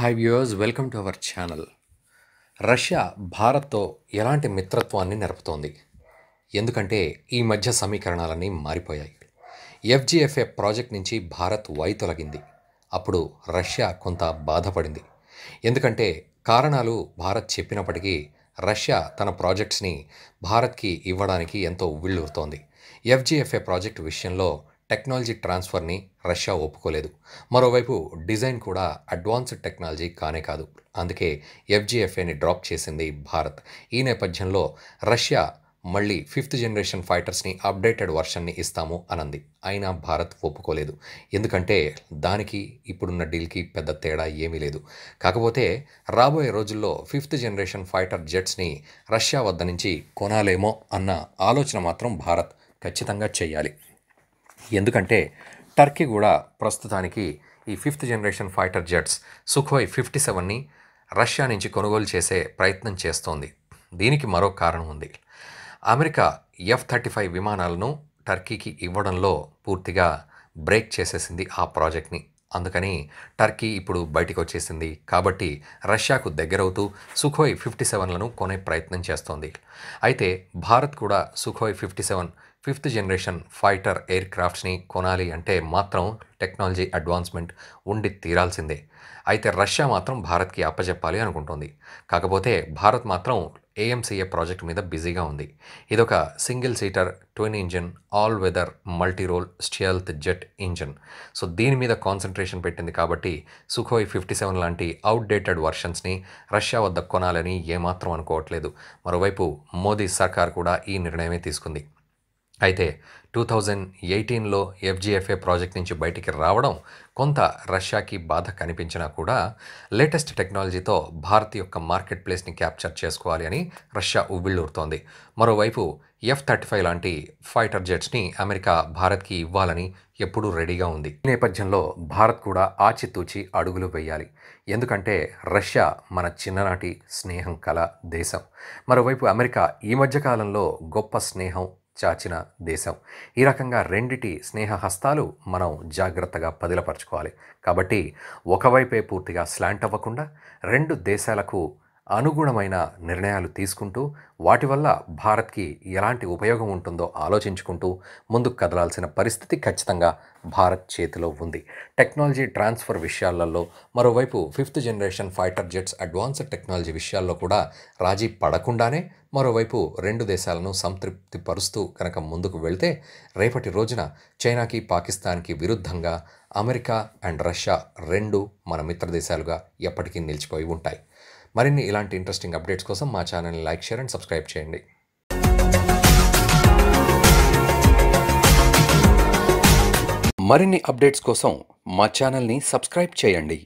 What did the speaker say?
hi viewers welcome to our channel Russia భారత్తో ఎలాంటి మిత్రత్వాన్ని నెరపుతోంది ఎందుకంటే ఈ మధ్య సమీకరణాలన్నీ మారిపోయాయి ఎఫ్జిఎఫ్ఏ ప్రాజెక్ట్ నుంచి భారత్ వై తొలగింది అప్పుడు రష్యా కొంత బాధపడింది ఎందుకంటే కారణాలు భారత్ చెప్పినప్పటికీ రష్యా తన ప్రాజెక్ట్స్ని భారత్కి ఇవ్వడానికి ఎంతో ఉవ్విళ్ళూరుతోంది ఎఫ్జిఎఫ్ఏ ప్రాజెక్ట్ విషయంలో టెక్నాలజీ ట్రాన్స్ఫర్ని రష్యా ఒప్పుకోలేదు మరోవైపు డిజైన్ కూడా అడ్వాన్స్డ్ టెక్నాలజీ కానే కాదు అందుకే ఎఫ్జీఎఫ్ఏని డ్రాప్ చేసింది భారత్ ఈ నేపథ్యంలో రష్యా మళ్ళీ ఫిఫ్త్ జనరేషన్ ఫైటర్స్ని అప్డేటెడ్ వర్షన్ని ఇస్తాము అనంది అయినా భారత్ ఒప్పుకోలేదు ఎందుకంటే దానికి ఇప్పుడున్న డీల్కి పెద్ద తేడా ఏమీ లేదు కాకపోతే రాబోయే రోజుల్లో ఫిఫ్త్ జనరేషన్ ఫైటర్ జెట్స్ని రష్యా వద్ద నుంచి కొనాలేమో అన్న ఆలోచన మాత్రం భారత్ ఖచ్చితంగా చేయాలి ఎందుకంటే టర్కీ కూడా ప్రస్తుతానికి ఈ fifth generation fighter jets Sukhoi fifty సెవెన్ని రష్యా నుంచి కొనుగోలు చేసే ప్రయత్నం చేస్తోంది దీనికి మరో కారణం ఉంది అమెరికా ఎఫ్ థర్టీ ఫైవ్ విమానాలను టర్కీకి ఇవ్వడంలో పూర్తిగా బ్రేక్ చేసేసింది ఆ ప్రాజెక్ట్ని అందుకని టర్కీ ఇప్పుడు బయటకు వచ్చేసింది కాబట్టి రష్యాకు దగ్గరవుతూ సుఖోయ్ ఫిఫ్టీ సెవెన్లను కొనే ప్రయత్నం చేస్తోంది అయితే భారత్ కూడా Sukhoi fifty seven fifth generation fighter ఎయిర్ క్రాఫ్ట్స్ని కొనాలి అంటే మాత్రం టెక్నాలజీ అడ్వాన్స్మెంట్ ఉండి తీరాల్సిందే అయితే రష్యా మాత్రం భారత్కి అప్పచెప్పాలి అనుకుంటుంది కాకపోతే భారత్ మాత్రం ఏఎంసీఏ ప్రాజెక్ట్ మీద బిజీగా ఉంది ఇదొక single seater twin engine all weather multirole stealth jet engine so దీని మీద కాన్సన్ట్రేషన్ పెట్టింది కాబట్టి సుఖోయ్ ఫిఫ్టీ సెవెన్ లాంటి అవుట్డేటెడ్ వర్షన్స్ని రష్యా వద్ద కొనాలని ఏమాత్రం అనుకోవట్లేదు మరోవైపు మోదీ సర్కార్ కూడా ఈ నిర్ణయమే తీసుకుంది అయితే టూ థౌజండ్ ఎయిటీన్లో ఎఫ్జిఎఫ్ఏ ప్రాజెక్ట్ నుంచి బయటికి రావడం కొంత రష్యాకి బాధ కనిపించినా కూడా లేటెస్ట్ టెక్నాలజీతో భారత్ యొక్క మార్కెట్ ప్లేస్ని క్యాప్చర్ చేసుకోవాలి అని రష్యా ఉవ్విళ్ళూరుతోంది మరోవైపు ఎఫ్ థర్టీ ఫైవ్ లాంటి ఫైటర్ జెట్స్ని అమెరికా భారత్కి ఇవ్వాలని ఎప్పుడూ రెడీగా ఉంది ఈ నేపథ్యంలో భారత్ కూడా ఆచితూచి అడుగులు వేయాలి ఎందుకంటే రష్యా మన చిన్ననాటి స్నేహం కల దేశం మరోవైపు అమెరికా ఈ మధ్యకాలంలో గొప్ప స్నేహం చాచిన దేశం ఈ రకంగా రెండిటి స్నేహ హస్తాలు మనం జాగ్రత్తగా పదిలపరచుకోవాలి కాబట్టి ఒకవైపే పూర్తిగా స్లాంట్ అవ్వకుండా రెండు దేశాలకు అనుగుణమైన నిర్ణయాలు తీసుకుంటూ వాటి వల్ల భారత్కి ఎలాంటి ఉపయోగం ఉంటుందో ఆలోచించుకుంటూ ముందుకు కదలాల్సిన పరిస్థితి ఖచ్చితంగా భారత్ చేతిలో ఉంది టెక్నాలజీ ట్రాన్స్ఫర్ విషయాలలో మరోవైపు fifth generation fighter jets advanced technology విషయాల్లో కూడా రాజీ పడకుండానే మరోవైపు రెండు దేశాలను సంతృప్తిపరుస్తూ కనుక ముందుకు వెళ్తే రేపటి రోజున చైనాకి పాకిస్తాన్కి విరుద్ధంగా అమెరికా అండ్ రష్యా రెండు మన మిత్ర దేశాలుగా ఎప్పటికీ నిలిచిపోయి ఉంటాయి మరిన్ని ఇలాంటి ఇంట్రెస్టింగ్ అప్డేట్స్ కోసం మా ఛానల్ని లైక్ షేర్ అండ్ సబ్స్క్రైబ్ చేయండి మరిన్ని అప్డేట్స్ కోసం మా ఛానల్ని సబ్స్క్రైబ్ చేయండి